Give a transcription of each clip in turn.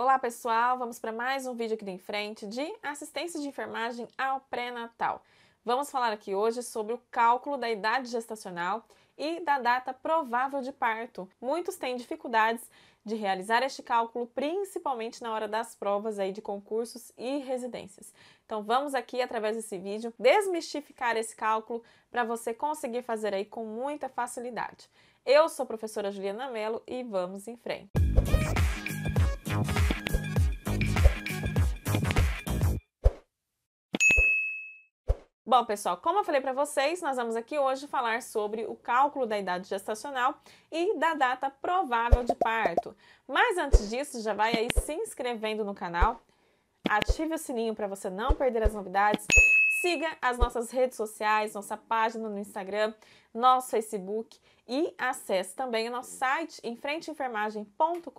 Olá pessoal, vamos para mais um vídeo aqui do em frente de assistência de enfermagem ao pré-natal. Vamos falar aqui hoje sobre o cálculo da idade gestacional e da data provável de parto. Muitos têm dificuldades de realizar este cálculo, principalmente na hora das provas aí de concursos e residências. Então vamos aqui através desse vídeo desmistificar esse cálculo para você conseguir fazer aí com muita facilidade. Eu sou a professora Juliana Mello e vamos em frente. Bom, pessoal, como eu falei para vocês, nós vamos aqui hoje falar sobre o cálculo da idade gestacional e da data provável de parto. Mas antes disso, já vai aí se inscrevendo no canal, ative o sininho para você não perder as novidades, siga as nossas redes sociais, nossa página no Instagram, nosso Facebook e acesse também o nosso site em frenteenfermagem.com.br,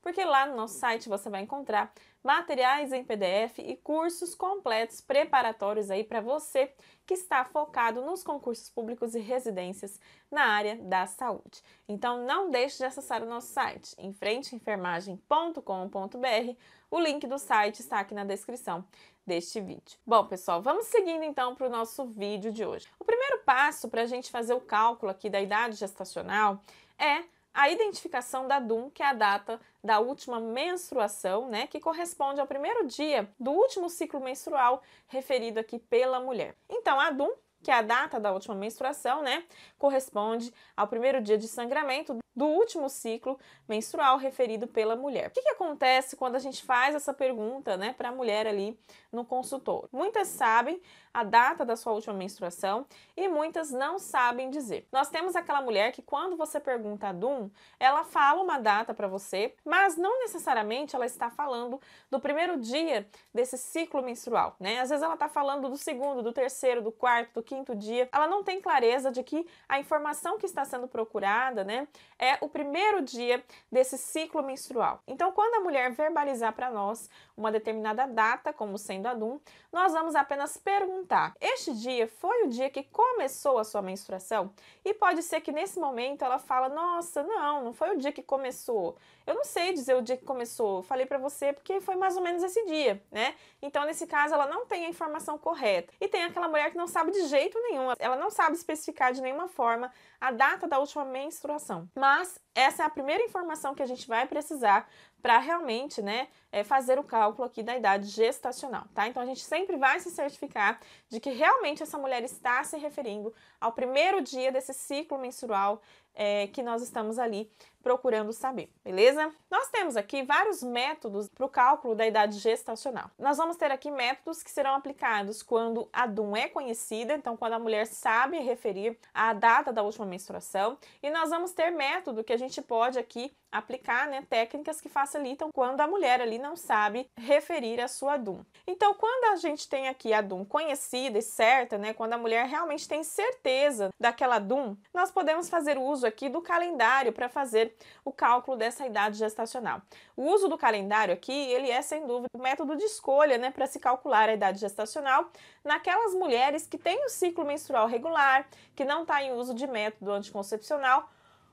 porque lá no nosso site você vai encontrar materiais em PDF e cursos completos preparatórios aí para você que está focado nos concursos públicos e residências na área da saúde. Então não deixe de acessar o nosso site enfrenteenfermagem.com.br. O link do site está aqui na descrição deste vídeo. Bom, pessoal, vamos seguindo então para o nosso vídeo de hoje. O primeiro passo para a gente fazer o cálculo aqui da idade gestacional é a identificação da DUM, que é a data da última menstruação, né, que corresponde ao primeiro dia do último ciclo menstrual referido aqui pela mulher. Então, a DUM que a data da última menstruação, né, corresponde ao primeiro dia de sangramento do último ciclo menstrual referido pela mulher. O que, que acontece quando a gente faz essa pergunta, né, para a mulher ali no consultório? Muitas sabem a data da sua última menstruação e muitas não sabem dizer. Nós temos aquela mulher que quando você pergunta a DUM, ela fala uma data para você, mas não necessariamente ela está falando do primeiro dia desse ciclo menstrual, né? Às vezes ela está falando do segundo, do terceiro, do quarto, do quinto quinto dia, ela não tem clareza de que a informação que está sendo procurada, né, é o primeiro dia desse ciclo menstrual. Então, quando a mulher verbalizar para nós uma determinada data como sendo a DUM, nós vamos apenas perguntar: este dia foi o dia que começou a sua menstruação? E pode ser que nesse momento ela fala: nossa, não, não foi o dia que começou. Eu não sei dizer o dia que começou. Falei para você porque foi mais ou menos esse dia, né? Então nesse caso ela não tem a informação correta. E tem aquela mulher que não sabe de jeito nenhum, ela não sabe especificar de nenhuma forma a data da última menstruação. Mas essa é a primeira informação que a gente vai precisar para realmente, né, é, fazer o cálculo aqui da idade gestacional, tá? Então a gente sempre vai se certificar de que realmente essa mulher está se referindo ao primeiro dia desse ciclo menstrual é, que nós estamos ali procurando saber, beleza? Nós temos aqui vários métodos para o cálculo da idade gestacional. Nós vamos ter aqui métodos que serão aplicados quando a DUM é conhecida, então quando a mulher sabe referir a data da última menstruação, e nós vamos ter método que a gente pode aqui aplicar, né, técnicas que facilitam quando a mulher ali não sabe referir a sua DUM. Então, quando a gente tem aqui a DUM conhecida e certa, né, quando a mulher realmente tem certeza daquela DUM, nós podemos fazer uso aqui do calendário para fazer o cálculo dessa idade gestacional. O uso do calendário aqui, ele é sem dúvida o método de escolha, né, para se calcular a idade gestacional naquelas mulheres que têm o ciclo menstrual regular, que não está em uso de método anticoncepcional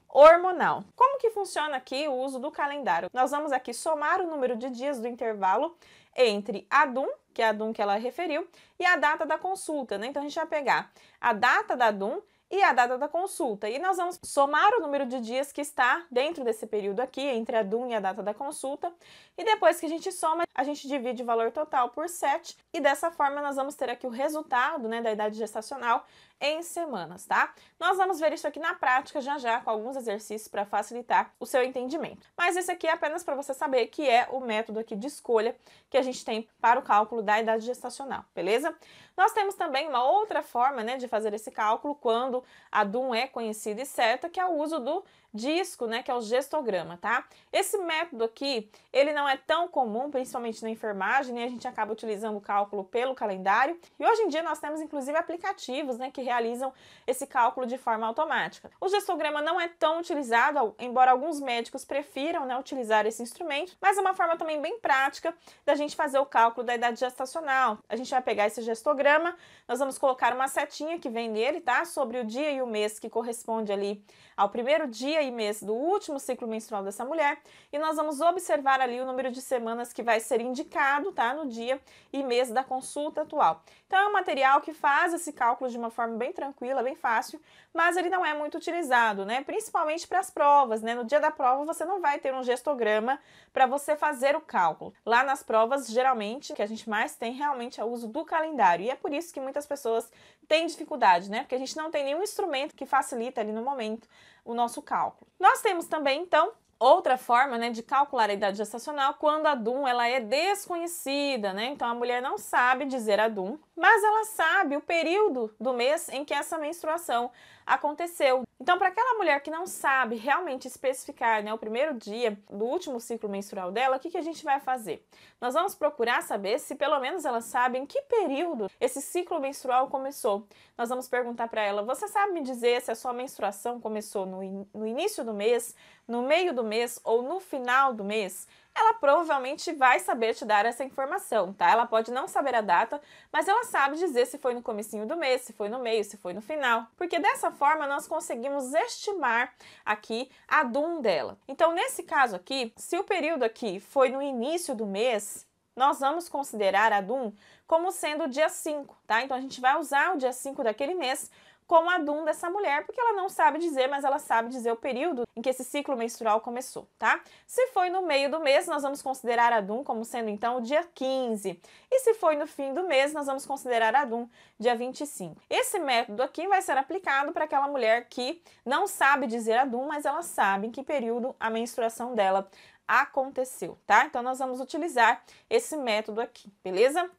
hormonal. Como que funciona aqui o uso do calendário? Nós vamos aqui somar o número de dias do intervalo entre a DUM, que é a DUM que ela referiu, e a data da consulta, né? Então a gente vai pegar a data da DUM e a data da consulta. E nós vamos somar o número de dias que está dentro desse período aqui, entre a DUM e a data da consulta. E depois que a gente soma, a gente divide o valor total por 7. E dessa forma, nós vamos ter aqui o resultado né, da idade gestacional em semanas, tá? Nós vamos ver isso aqui na prática já já, com alguns exercícios para facilitar o seu entendimento. Mas esse aqui é apenas para você saber que é o método aqui de escolha que a gente tem para o cálculo da idade gestacional, beleza? Nós temos também uma outra forma né, de fazer esse cálculo quando a DUM é conhecida e certa, que é o uso do disco, né, que é o gestograma, tá? Esse método aqui, ele não é tão comum, principalmente na enfermagem, né? A gente acaba utilizando o cálculo pelo calendário. E hoje em dia nós temos inclusive aplicativos, né, que realizam esse cálculo de forma automática. O gestograma não é tão utilizado, embora alguns médicos prefiram, né, utilizar esse instrumento, mas é uma forma também bem prática da gente fazer o cálculo da idade gestacional. A gente vai pegar esse gestograma, nós vamos colocar uma setinha que vem nele, tá? Sobre o dia e o mês que corresponde ali ao primeiro dia e mês do último ciclo menstrual dessa mulher e nós vamos observar ali o número de semanas que vai ser indicado, tá, no dia e mês da consulta atual. Então é um material que faz esse cálculo de uma forma bem tranquila, bem fácil, mas ele não é muito utilizado, né? Principalmente para as provas, né? No dia da prova você não vai ter um gestograma para você fazer o cálculo. Lá nas provas, geralmente, o que a gente mais tem realmente é o uso do calendário. E é por isso que muitas pessoas têm dificuldade, né? Porque a gente não tem nenhum instrumento que facilita ali no momento o nosso cálculo. Nós temos também, então, outra forma né, de calcular a idade gestacional quando a DUM ela é desconhecida, né? Então a mulher não sabe dizer a DUM, mas ela sabe o período do mês em que essa menstruação aconteceu. Então, para aquela mulher que não sabe realmente especificar né, o primeiro dia do último ciclo menstrual dela, o que, que a gente vai fazer? Nós vamos procurar saber se pelo menos ela sabe em que período esse ciclo menstrual começou. Nós vamos perguntar para ela: você sabe me dizer se a sua menstruação começou no, in no início do mês, no meio do mês ou no final do mês? ela provavelmente vai saber te dar essa informação, tá? Ela pode não saber a data, mas ela sabe dizer se foi no comecinho do mês, se foi no meio, se foi no final, porque dessa forma nós conseguimos estimar aqui a DUM dela. Então, nesse caso aqui, se o período aqui foi no início do mês, nós vamos considerar a DUM como sendo o dia 5, tá? Então a gente vai usar o dia 5 daquele mês como a DUM dessa mulher, porque ela não sabe dizer, mas ela sabe dizer o período em que esse ciclo menstrual começou, tá? Se foi no meio do mês, nós vamos considerar a DUM como sendo então o dia 15. E se foi no fim do mês, nós vamos considerar a DUM dia 25. Esse método aqui vai ser aplicado para aquela mulher que não sabe dizer a DUM, mas ela sabe em que período a menstruação dela aconteceu, tá? Então nós vamos utilizar esse método aqui, beleza?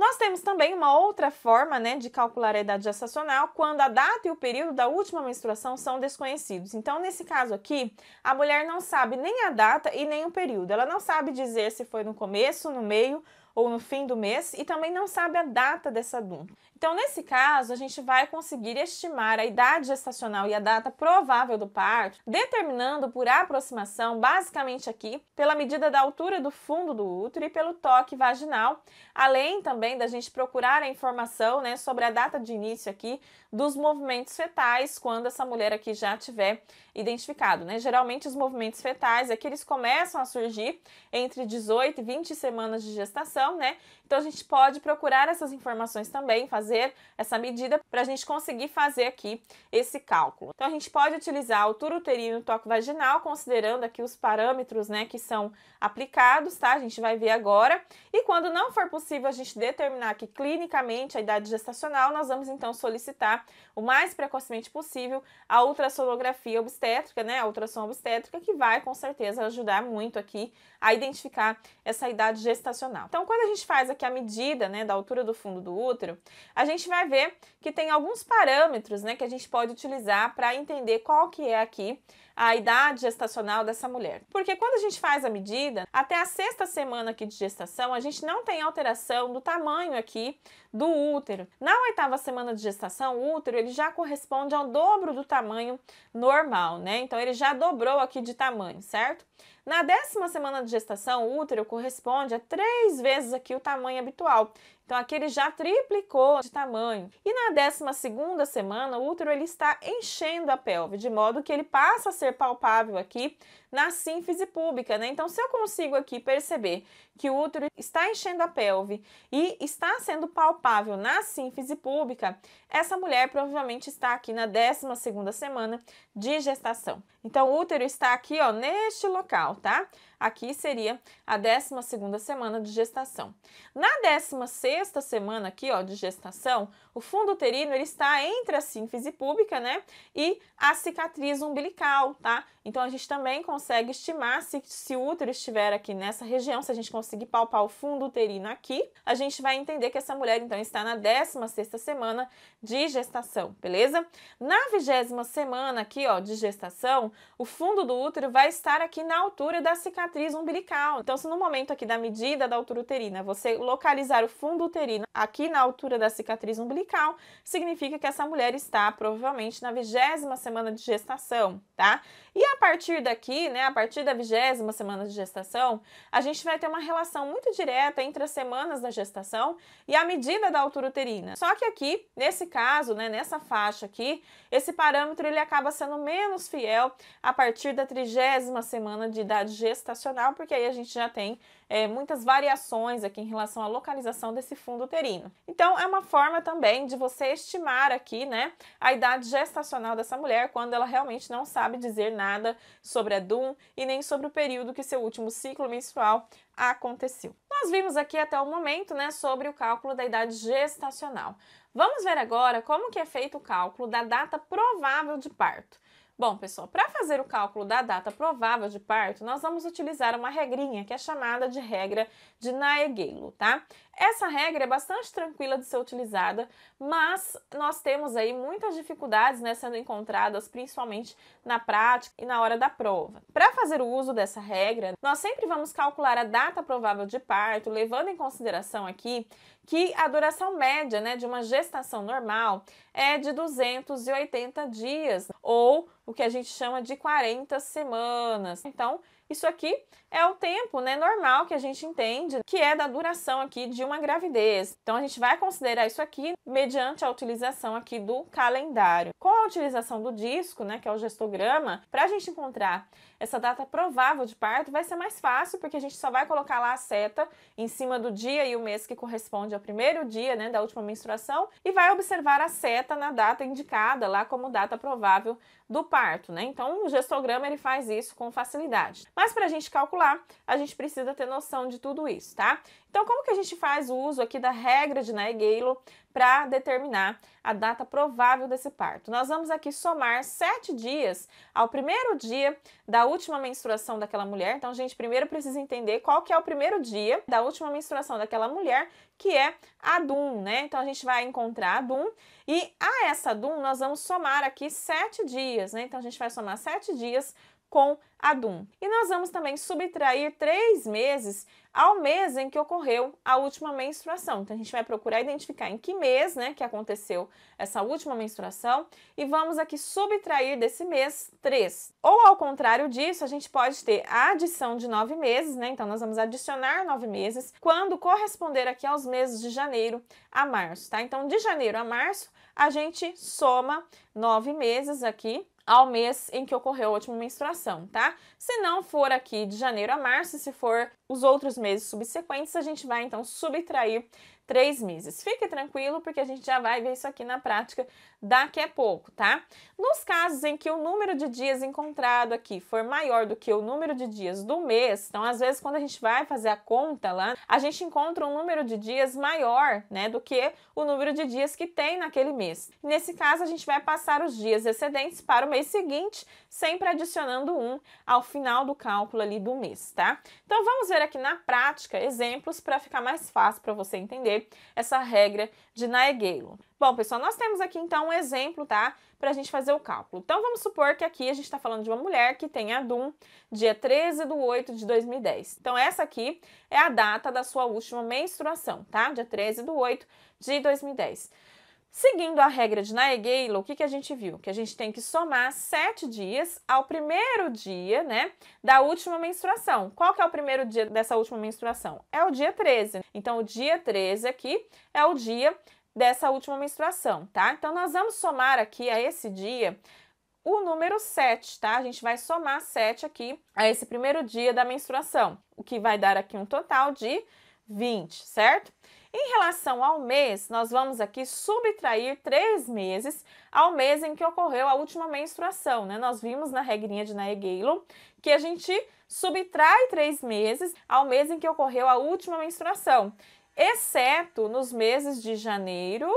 Nós temos também uma outra forma né, de calcular a idade gestacional quando a data e o período da última menstruação são desconhecidos. Então, nesse caso aqui, a mulher não sabe nem a data e nem o período. Ela não sabe dizer se foi no começo, no meio ou no fim do mês e também não sabe a data dessa DUM. Então, nesse caso, a gente vai conseguir estimar a idade gestacional e a data provável do parto, determinando por aproximação, basicamente aqui, pela medida da altura do fundo do útero e pelo toque vaginal, além também da gente procurar a informação né, sobre a data de início aqui dos movimentos fetais, quando essa mulher aqui já tiver identificado. Né? Geralmente, os movimentos fetais aqui é eles começam a surgir entre 18 e 20 semanas de gestação, né? Então, a gente pode procurar essas informações também, fazer fazer essa medida para a gente conseguir fazer aqui esse cálculo. Então a gente pode utilizar altura uterina e toque vaginal, considerando aqui os parâmetros né, que são aplicados, tá? A gente vai ver agora. E quando não for possível a gente determinar que clinicamente a idade gestacional, nós vamos então solicitar o mais precocemente possível a ultrassonografia obstétrica, né? A ultrassom obstétrica que vai com certeza ajudar muito aqui a identificar essa idade gestacional. Então, quando a gente faz aqui a medida, né, da altura do fundo do útero, a gente vai ver que tem alguns parâmetros né, que a gente pode utilizar para entender qual que é aqui a idade gestacional dessa mulher. Porque quando a gente faz a medida, até a sexta semana aqui de gestação, a gente não tem alteração do tamanho aqui do útero. Na oitava semana de gestação, o útero ele já corresponde ao dobro do tamanho normal, né? Então ele já dobrou aqui de tamanho, certo? Na décima semana de gestação, o útero corresponde a três vezes aqui o tamanho habitual. Então aqui ele já triplicou de tamanho. E na décima segunda semana, o útero ele está enchendo a pelve, de modo que ele passa a ser palpável aqui na sínfise pública, né? Então se eu consigo aqui perceber que o útero está enchendo a pelve e está sendo palpável na sínfise pública, essa mulher provavelmente está aqui na décima segunda semana de gestação. Então, o útero está aqui, ó, neste local, tá? Aqui seria a 12 semana de gestação. Na 16 semana aqui, ó, de gestação, o fundo uterino, ele está entre a sínfise pública, né, e a cicatriz umbilical, tá? Então, a gente também consegue estimar se, se o útero estiver aqui nessa região, se a gente conseguir palpar o fundo uterino aqui, a gente vai entender que essa mulher, então, está na 16 semana de gestação, beleza? Na vigésima semana aqui, ó, de gestação, o fundo do útero vai estar aqui na altura da cicatriz umbilical. Então, se no momento aqui da medida da altura uterina você localizar o fundo uterino aqui na altura da cicatriz umbilical, significa que essa mulher está provavelmente na vigésima semana de gestação, tá? E a partir daqui, né, a partir da vigésima semana de gestação, a gente vai ter uma relação muito direta entre as semanas da gestação e a medida da altura uterina. Só que aqui, nesse caso, né, nessa faixa aqui, esse parâmetro ele acaba sendo menos fiel a partir da trigésima semana de idade gestacional, porque aí a gente já tem é, muitas variações aqui em relação à localização desse fundo uterino. Então, é uma forma também de você estimar aqui, né, a idade gestacional dessa mulher quando ela realmente não sabe dizer nada sobre a DUM e nem sobre o período que seu último ciclo menstrual aconteceu. Nós vimos aqui até o momento, né, sobre o cálculo da idade gestacional. Vamos ver agora como que é feito o cálculo da data provável de parto. Bom, pessoal, para fazer o cálculo da data provável de parto, nós vamos utilizar uma regrinha que é chamada de regra de Naegelo, tá? Essa regra é bastante tranquila de ser utilizada, mas nós temos aí muitas dificuldades né, sendo encontradas, principalmente na prática e na hora da prova. Para fazer o uso dessa regra, nós sempre vamos calcular a data provável de parto, levando em consideração aqui que a duração média né, de uma gestação normal é de 280 dias, ou o que a gente chama de 40 semanas. Então, isso aqui é o tempo, né, normal que a gente entende, que é da duração aqui de uma gravidez. Então a gente vai considerar isso aqui mediante a utilização aqui do calendário. Com a utilização do disco, né, que é o gestograma, para a gente encontrar essa data provável de parto, vai ser mais fácil, porque a gente só vai colocar lá a seta em cima do dia e o mês que corresponde ao primeiro dia, né, da última menstruação, e vai observar a seta na data indicada lá como data provável do parto, né? Então o gestograma ele faz isso com facilidade. Mas para a gente calcular particular, a gente precisa ter noção de tudo isso, tá? Então, como que a gente faz o uso aqui da regra de Naegelo para determinar a data provável desse parto? Nós vamos aqui somar sete dias ao primeiro dia da última menstruação daquela mulher. Então, a gente primeiro precisa entender qual que é o primeiro dia da última menstruação daquela mulher, que é a DUM, né? Então, a gente vai encontrar a DUM e a essa DUM nós vamos somar aqui sete dias, né? Então, a gente vai somar sete dias com a DUM. E nós vamos também subtrair três meses ao mês em que ocorreu a última menstruação. Então a gente vai procurar identificar em que mês, né, que aconteceu essa última menstruação e vamos aqui subtrair desse mês três. Ou ao contrário disso, a gente pode ter a adição de nove meses, né? Então nós vamos adicionar nove meses quando corresponder aqui aos meses de janeiro a março, tá? Então de janeiro a março a gente soma nove meses aqui ao mês em que ocorreu a última menstruação, tá? Se não for aqui de janeiro a março, se for os outros meses subsequentes, a gente vai então subtrair três meses. Fique tranquilo, porque a gente já vai ver isso aqui na prática daqui a pouco, tá? Nos casos em que o número de dias encontrado aqui for maior do que o número de dias do mês, então às vezes quando a gente vai fazer a conta lá, a gente encontra um número de dias maior, né, do que o número de dias que tem naquele mês. Nesse caso, a gente vai passar os dias excedentes para o mês seguinte, sempre adicionando um ao final do cálculo ali do mês, tá? Então vamos ver aqui na prática exemplos para ficar mais fácil para você entender essa regra de Naegelo. Bom, pessoal, nós temos aqui então um exemplo, tá? Para a gente fazer o cálculo. Então vamos supor que aqui a gente está falando de uma mulher que tem a DUM dia 13 de 8 de 2010. Então essa aqui é a data da sua última menstruação, tá? Dia 13 de 8 de 2010. Seguindo a regra de Naegelo, o que, que a gente viu? Que a gente tem que somar sete dias ao primeiro dia, né, da última menstruação. Qual que é o primeiro dia dessa última menstruação? É o dia 13. Então, o dia 13 aqui é o dia dessa última menstruação, tá? Então, nós vamos somar aqui a esse dia o número 7, tá? A gente vai somar 7 aqui a esse primeiro dia da menstruação, o que vai dar aqui um total de 20, certo? Em relação ao mês, nós vamos aqui subtrair três meses ao mês em que ocorreu a última menstruação, né? Nós vimos na regrinha de Naegelo que a gente subtrai três meses ao mês em que ocorreu a última menstruação, exceto nos meses de janeiro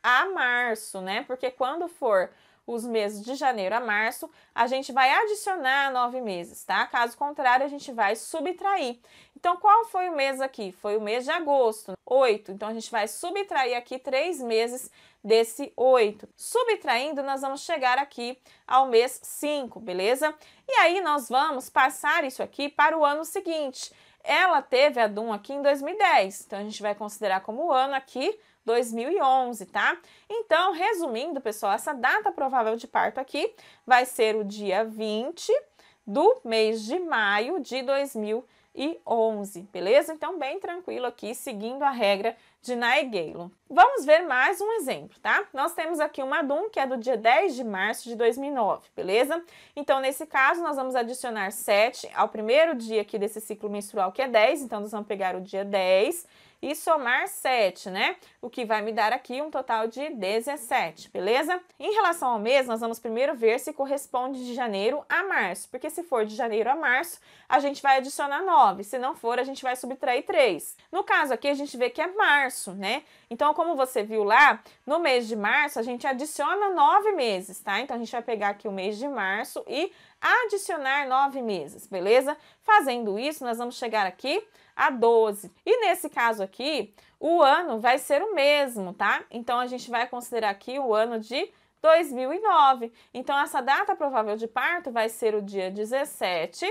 a março, né? Porque quando for os meses de janeiro a março, a gente vai adicionar nove meses, tá? Caso contrário, a gente vai subtrair. Então, qual foi o mês aqui? Foi o mês de agosto, 8. Então, a gente vai subtrair aqui três meses desse 8. Subtraindo, nós vamos chegar aqui ao mês 5, beleza? E aí, nós vamos passar isso aqui para o ano seguinte. Ela teve a DUM aqui em 2010, então a gente vai considerar como ano aqui 2011, tá? Então, resumindo, pessoal, essa data provável de parto aqui vai ser o dia 20 do mês de maio de 2011, beleza? Então, bem tranquilo aqui, seguindo a regra de Naegelo. Vamos ver mais um exemplo, tá? Nós temos aqui uma DUM que é do dia 10 de março de 2009, beleza? Então, nesse caso, nós vamos adicionar 7 ao primeiro dia aqui desse ciclo menstrual, que é 10, então nós vamos pegar o dia 10 e somar 7, né? O que vai me dar aqui um total de 17, beleza? Em relação ao mês, nós vamos primeiro ver se corresponde de janeiro a março, porque se for de janeiro a março, a gente vai adicionar 9, se não for, a gente vai subtrair 3. No caso aqui, a gente vê que é março, né? Então, como você viu lá, no mês de março, a gente adiciona 9 meses, tá? Então, a gente vai pegar aqui o mês de março e adicionar nove meses, beleza? Fazendo isso, nós vamos chegar aqui a 12. E nesse caso aqui, o ano vai ser o mesmo, tá? Então a gente vai considerar aqui o ano de 2009. Então essa data provável de parto vai ser o dia 17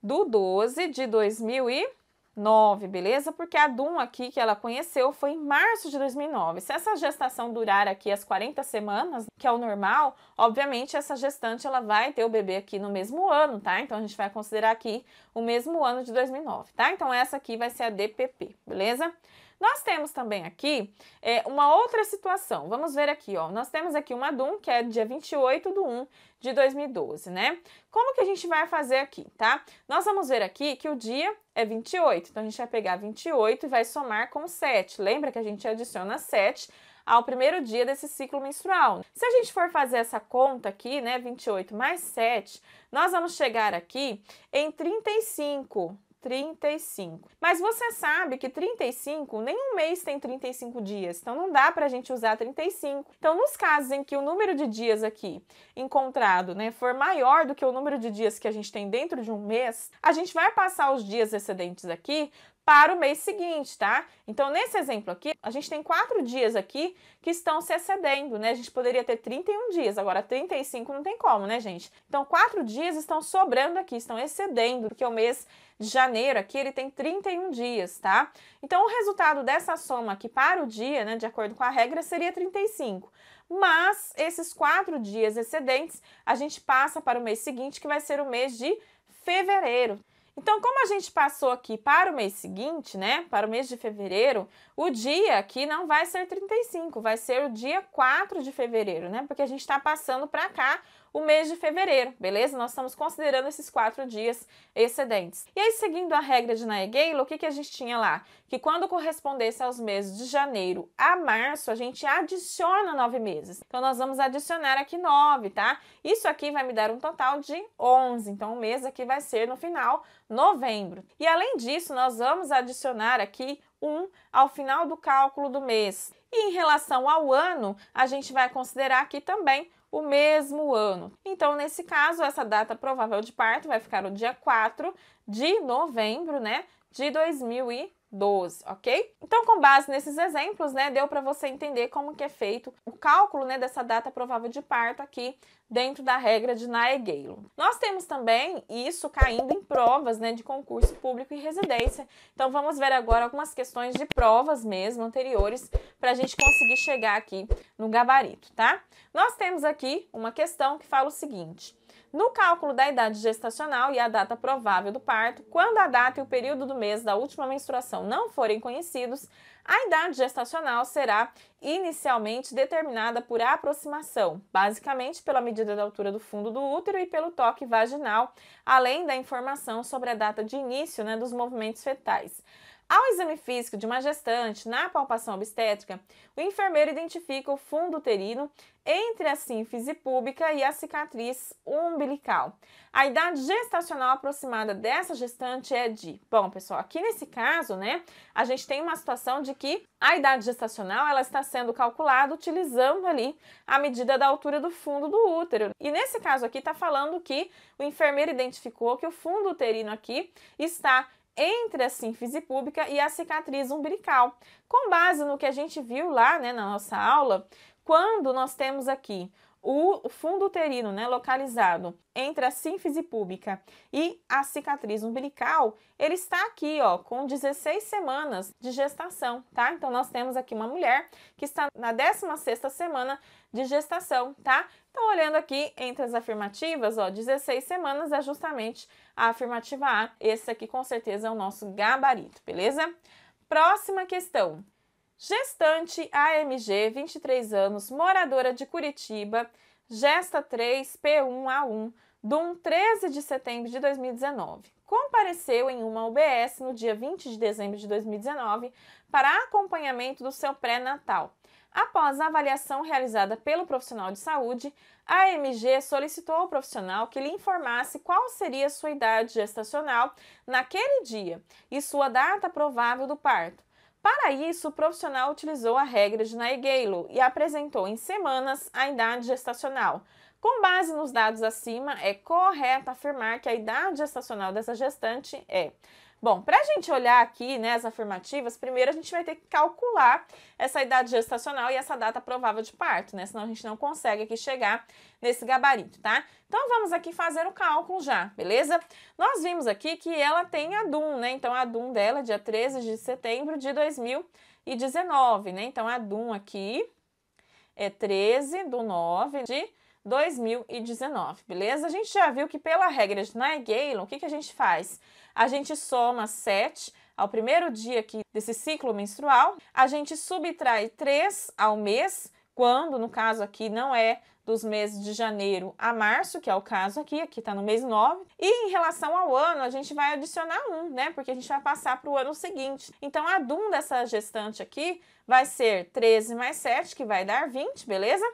do 12 de 2009. 2009, beleza? Porque a Dum aqui que ela conheceu foi em março de 2009. Se essa gestação durar aqui as 40 semanas, que é o normal, obviamente essa gestante ela vai ter o bebê aqui no mesmo ano, tá? Então a gente vai considerar aqui o mesmo ano de 2009, tá? Então essa aqui vai ser a DPP, beleza? Nós temos também aqui é, uma outra situação. Vamos ver aqui, ó. Nós temos aqui uma DUM, que é dia 28 de 1 de 2012, né? Como que a gente vai fazer aqui, tá? Nós vamos ver aqui que o dia é 28. Então, a gente vai pegar 28 e vai somar com 7. Lembra que a gente adiciona 7 ao primeiro dia desse ciclo menstrual. Né? Se a gente for fazer essa conta aqui, né, 28 mais 7, nós vamos chegar aqui em 35, 35. Mas você sabe que 35, nenhum mês tem 35 dias, então não dá para a gente usar 35. Então, nos casos em que o número de dias aqui encontrado né, for maior do que o número de dias que a gente tem dentro de um mês, a gente vai passar os dias excedentes aqui para o mês seguinte, tá? Então, nesse exemplo aqui, a gente tem quatro dias aqui que estão se excedendo, né? A gente poderia ter 31 dias, agora 35 não tem como, né, gente? Então, quatro dias estão sobrando aqui, estão excedendo, porque o mês de janeiro aqui ele tem 31 dias, tá? Então, o resultado dessa soma aqui para o dia, né, de acordo com a regra, seria 35. Mas esses quatro dias excedentes a gente passa para o mês seguinte, que vai ser o mês de fevereiro. Então, como a gente passou aqui para o mês seguinte, né, para o mês de fevereiro, o dia aqui não vai ser 35, vai ser o dia 4 de fevereiro, né, porque a gente está passando para cá o mês de fevereiro, beleza? Nós estamos considerando esses quatro dias excedentes. E aí, seguindo a regra de Naegelo, o que, que a gente tinha lá? Que quando correspondesse aos meses de janeiro a março, a gente adiciona nove meses. Então, nós vamos adicionar aqui nove, tá? Isso aqui vai me dar um total de 11. Então, o mês aqui vai ser, no final, novembro. E além disso, nós vamos adicionar aqui um ao final do cálculo do mês. E em relação ao ano, a gente vai considerar aqui também o mesmo ano. Então, nesse caso, essa data provável de parto vai ficar o dia 4 de novembro, né, de 2020. 12, ok? Então, com base nesses exemplos, né, deu para você entender como que é feito o cálculo, né, dessa data provável de parto aqui dentro da regra de Naegelo. Nós temos também isso caindo em provas, né, de concurso público e residência. Então, vamos ver agora algumas questões de provas mesmo anteriores para a gente conseguir chegar aqui no gabarito, tá? Nós temos aqui uma questão que fala o seguinte: no cálculo da idade gestacional e a data provável do parto, quando a data e o período do mês da última menstruação não forem conhecidos, a idade gestacional será inicialmente determinada por aproximação, basicamente pela medida da altura do fundo do útero e pelo toque vaginal, além da informação sobre a data de início né, dos movimentos fetais. Ao exame físico de uma gestante na palpação obstétrica, o enfermeiro identifica o fundo uterino entre a sínfise pública e a cicatriz umbilical. A idade gestacional aproximada dessa gestante é de, bom, pessoal, aqui nesse caso, né, a gente tem uma situação de que a idade gestacional ela está sendo calculada utilizando ali a medida da altura do fundo do útero. E nesse caso aqui está falando que o enfermeiro identificou que o fundo uterino aqui está entre a sínfise pública e a cicatriz umbilical. Com base no que a gente viu lá né, na nossa aula, quando nós temos aqui o fundo uterino, né, localizado entre a sínfise pública e a cicatriz umbilical, ele está aqui, ó, com 16 semanas de gestação, tá? Então nós temos aqui uma mulher que está na 16ª semana de gestação, tá? Então olhando aqui entre as afirmativas, ó, 16 semanas é justamente a afirmativa A. Esse aqui com certeza é o nosso gabarito, beleza? Próxima questão. Gestante AMG, 23 anos, moradora de Curitiba, gesta 3 P1A1, do 13 de setembro de 2019. Compareceu em uma UBS no dia 20 de dezembro de 2019 para acompanhamento do seu pré-natal. Após a avaliação realizada pelo profissional de saúde, a AMG solicitou ao profissional que lhe informasse qual seria sua idade gestacional naquele dia e sua data provável do parto, para isso, o profissional utilizou a regra de Naegelo e apresentou em semanas a idade gestacional. Com base nos dados acima, é correto afirmar que a idade gestacional dessa gestante é Bom, para a gente olhar aqui né, as afirmativas, primeiro a gente vai ter que calcular essa idade gestacional e essa data provável de parto, né? Senão a gente não consegue aqui chegar nesse gabarito, tá? Então vamos aqui fazer o cálculo já, beleza? Nós vimos aqui que ela tem a DUM, né? Então a DUM dela é dia 13 de setembro de 2019, né? Então a DUM aqui é 13 do 9 de 2019, beleza? A gente já viu que pela regra de Night-Galen, o que, que a gente faz? a gente soma 7 ao primeiro dia aqui desse ciclo menstrual, a gente subtrai 3 ao mês, quando no caso aqui não é dos meses de janeiro a março, que é o caso aqui, aqui está no mês 9. E em relação ao ano, a gente vai adicionar um, né? Porque a gente vai passar para o ano seguinte. Então a DUM dessa gestante aqui vai ser 13 mais 7, que vai dar 20, beleza?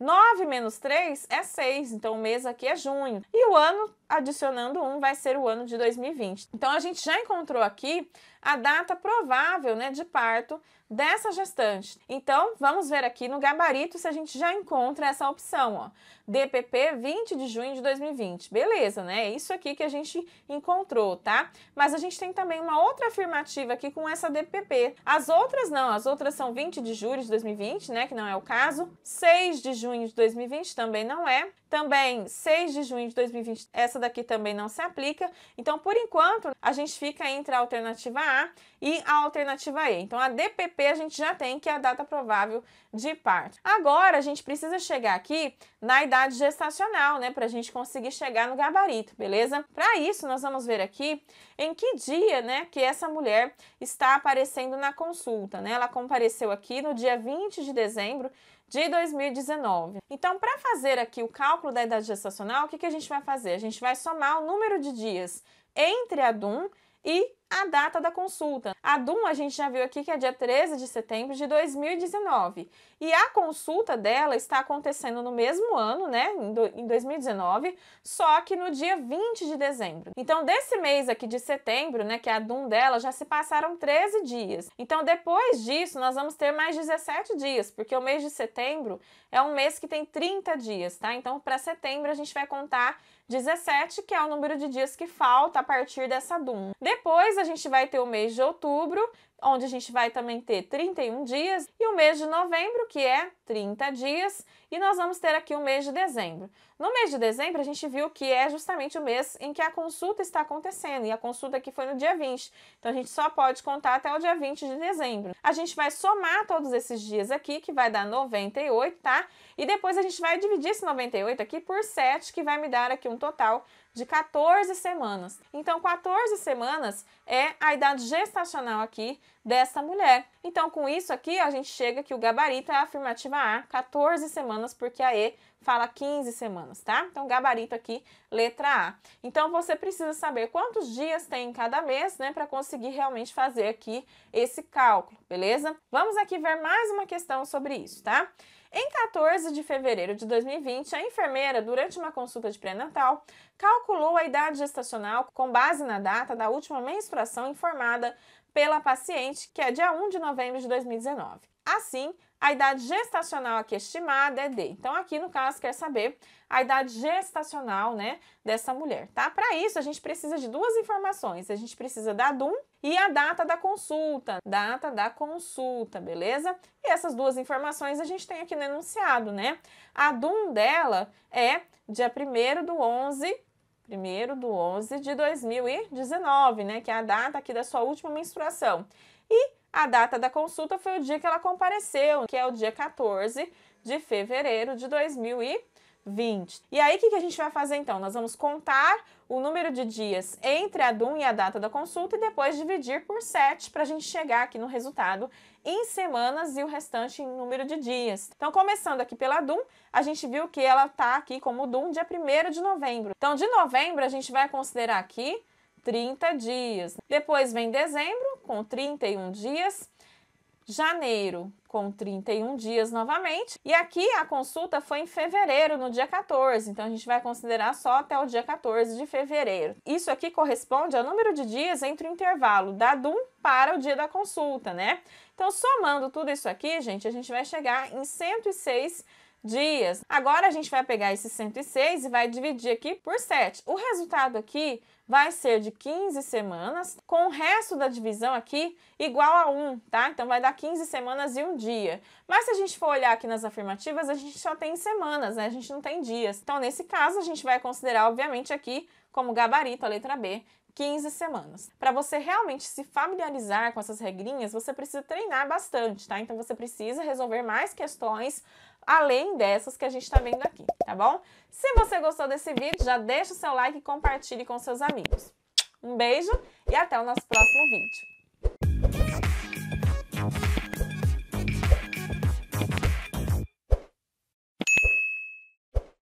9 menos 3 é 6, então o mês aqui é junho. E o ano, adicionando 1, vai ser o ano de 2020. Então a gente já encontrou aqui a data provável né, de parto dessa gestante. Então vamos ver aqui no gabarito se a gente já encontra essa opção. Ó. DPP 20 de junho de 2020. Beleza, né? É isso aqui que a gente encontrou, tá? Mas a gente tem também uma outra afirmativa aqui com essa DPP. As outras não, as outras são 20 de julho de 2020, né, que não é o caso. 6 de junho de 2020 também não é. Também 6 de junho de 2020, essa daqui também não se aplica. Então, por enquanto, a gente fica entre a alternativa A e a alternativa E. Então, a DPP a gente já tem que é a data provável de parto. Agora, a gente precisa chegar aqui na idade idade gestacional, né, para a gente conseguir chegar no gabarito, beleza? Para isso, nós vamos ver aqui em que dia, né, que essa mulher está aparecendo na consulta, né? Ela compareceu aqui no dia 20 de dezembro de 2019. Então, para fazer aqui o cálculo da idade gestacional, o que, que a gente vai fazer? A gente vai somar o número de dias entre a DUM e a data da consulta. A DUM a gente já viu aqui que é dia 13 de setembro de 2019 e a consulta dela está acontecendo no mesmo ano, né, em 2019, só que no dia 20 de dezembro. Então, desse mês aqui de setembro, né, que é a DUM dela, já se passaram 13 dias. Então, depois disso, nós vamos ter mais 17 dias, porque o mês de setembro é um mês que tem 30 dias, tá? Então, para setembro a gente vai contar 17, que é o número de dias que falta a partir dessa DUM. Depois a gente vai ter o mês de outubro, onde a gente vai também ter 31 dias, e o mês de novembro, que é 30 dias, e nós vamos ter aqui o mês de dezembro. No mês de dezembro, a gente viu que é justamente o mês em que a consulta está acontecendo, e a consulta aqui foi no dia 20, então a gente só pode contar até o dia 20 de dezembro. A gente vai somar todos esses dias aqui, que vai dar 98, tá? E depois a gente vai dividir esse 98 aqui por 7, que vai me dar aqui um total de 14 semanas. Então, 14 semanas é a idade gestacional aqui dessa mulher. Então, com isso aqui, a gente chega que o gabarito é a afirmativa A, 14 semanas, porque a E fala 15 semanas, tá? Então, gabarito aqui, letra A. Então, você precisa saber quantos dias tem em cada mês, né, para conseguir realmente fazer aqui esse cálculo, beleza? Vamos aqui ver mais uma questão sobre isso, tá? Em 14 de fevereiro de 2020, a enfermeira, durante uma consulta de pré-natal, calculou a idade gestacional com base na data da última menstruação informada pela paciente, que é dia 1 de novembro de 2019. Assim, a idade gestacional aqui estimada é D. Então, aqui no caso, quer saber a idade gestacional, né, dessa mulher, tá? Para isso, a gente precisa de duas informações. A gente precisa da DUM e a data da consulta. Data da consulta, beleza? E essas duas informações a gente tem aqui no enunciado, né? A DUM dela é dia 1 do 11 1 do 11 de 2019, né, que é a data aqui da sua última menstruação. E a data da consulta foi o dia que ela compareceu, que é o dia 14 de fevereiro de 2019. 20. E aí, o que, que a gente vai fazer então? Nós vamos contar o número de dias entre a DUM e a data da consulta e depois dividir por 7 para a gente chegar aqui no resultado em semanas e o restante em número de dias. Então, começando aqui pela DUM, a gente viu que ela está aqui como DUM dia 1 de novembro. Então, de novembro, a gente vai considerar aqui 30 dias. Depois vem dezembro, com 31 dias. Janeiro, com 31 dias novamente. E aqui a consulta foi em fevereiro, no dia 14, então a gente vai considerar só até o dia 14 de fevereiro. Isso aqui corresponde ao número de dias entre o intervalo da DUM para o dia da consulta, né? Então, somando tudo isso aqui, gente, a gente vai chegar em 106 dias. Agora a gente vai pegar esse 106 e vai dividir aqui por 7. O resultado aqui vai ser de 15 semanas, com o resto da divisão aqui igual a 1, tá? Então vai dar 15 semanas e um dia. Mas se a gente for olhar aqui nas afirmativas, a gente só tem semanas, né? A gente não tem dias. Então nesse caso a gente vai considerar, obviamente, aqui como gabarito a letra B, 15 semanas. Para você realmente se familiarizar com essas regrinhas, você precisa treinar bastante, tá? Então você precisa resolver mais questões além dessas que a gente está vendo aqui, tá bom? Se você gostou desse vídeo, já deixa o seu like e compartilhe com seus amigos. Um beijo e até o nosso próximo vídeo.